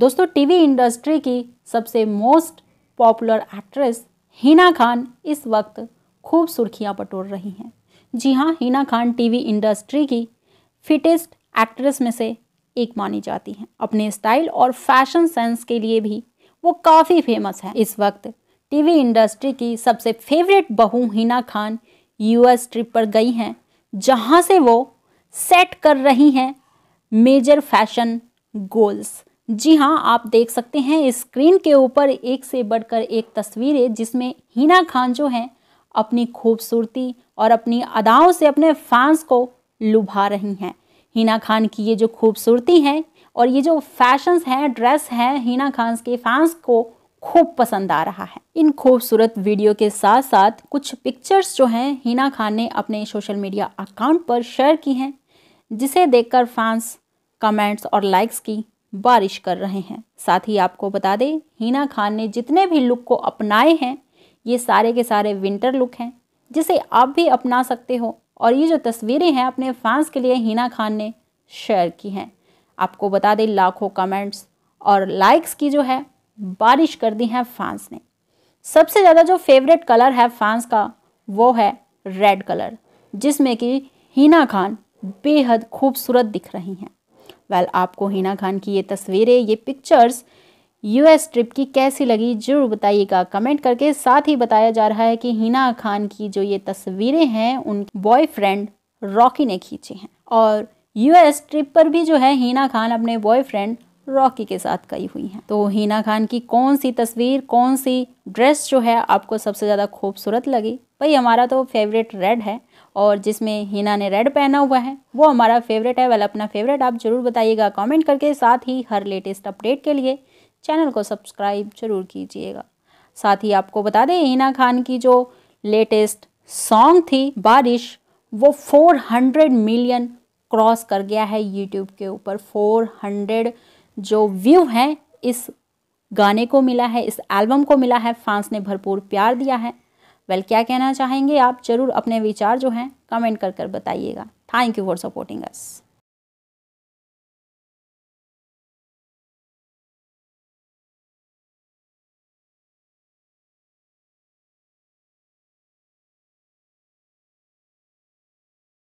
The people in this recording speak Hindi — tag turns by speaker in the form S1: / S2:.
S1: दोस्तों टीवी इंडस्ट्री की सबसे most popular actress Hina Khan इस वक्त खूब सुर्खियां बटोर रही हैं जी हाँ हिना खान टीवी इंडस्ट्री की फिटेस्ट एक्ट्रेस में से एक मानी जाती हैं अपने स्टाइल और फैशन सेंस के लिए भी वो काफ़ी फेमस हैं इस वक्त टीवी इंडस्ट्री की सबसे फेवरेट बहू हिना खान यूएस ट्रिप पर गई हैं जहाँ से वो सेट कर रही हैं मेजर फैशन गोल्स जी हाँ आप देख सकते हैं स्क्रीन के ऊपर एक से बढ़कर एक तस्वीर है जिसमें हिना खान जो हैं अपनी खूबसूरती और अपनी अदाओं से अपने फैंस को लुभा रही हैं हिना खान की ये जो खूबसूरती है और ये जो फैशंस हैं ड्रेस हैं हिना खान के फैंस को खूब पसंद आ रहा है इन खूबसूरत वीडियो के साथ साथ कुछ पिक्चर्स जो हैं हिना खान ने अपने सोशल मीडिया अकाउंट पर शेयर की हैं जिसे देखकर फैंस कमेंट्स और लाइक्स की बारिश कर रहे हैं साथ ही आपको बता दें हीना खान ने जितने भी लुक को अपनाए हैं ये सारे के सारे विंटर लुक हैं जिसे आप भी अपना सकते हो और ये जो तस्वीरें हैं अपने फैंस के लिए हीना खान ने शेयर की हैं आपको बता दें लाखों कमेंट्स और लाइक्स की जो है बारिश कर दी है फैंस ने सबसे ज़्यादा जो फेवरेट कलर है फैंस का वो है रेड कलर जिसमें कि हिना खान बेहद खूबसूरत दिख रही हैं वेल आपको हिना खान की ये तस्वीरें ये पिक्चर्स यूएस ट्रिप की कैसी लगी जरूर बताइएगा कमेंट करके साथ ही बताया जा रहा है कि हिना खान की जो ये तस्वीरें हैं उन बॉयफ्रेंड रॉकी ने खींची हैं और यूएस ट्रिप पर भी जो है हिना खान अपने बॉयफ्रेंड रॉकी के साथ गई हुई हैं तो हिना खान की कौन सी तस्वीर कौन सी ड्रेस जो है आपको सबसे ज़्यादा खूबसूरत लगी भाई हमारा तो फेवरेट रेड है और जिसमें हिना ने रेड पहना हुआ है वो हमारा फेवरेट है वेल अपना फेवरेट आप ज़रूर बताइएगा कमेंट करके साथ ही हर लेटेस्ट अपडेट के लिए चैनल को सब्सक्राइब ज़रूर कीजिएगा साथ ही आपको बता दें हिना खान की जो लेटेस्ट सॉन्ग थी बारिश वो 400 मिलियन क्रॉस कर गया है यूट्यूब के ऊपर 400 जो व्यू हैं इस गाने को मिला है इस एल्बम को मिला है फैंस ने भरपूर प्यार दिया है वेल क्या कहना चाहेंगे आप ज़रूर अपने विचार जो हैं कमेंट कर कर बताइएगा thank you for supporting us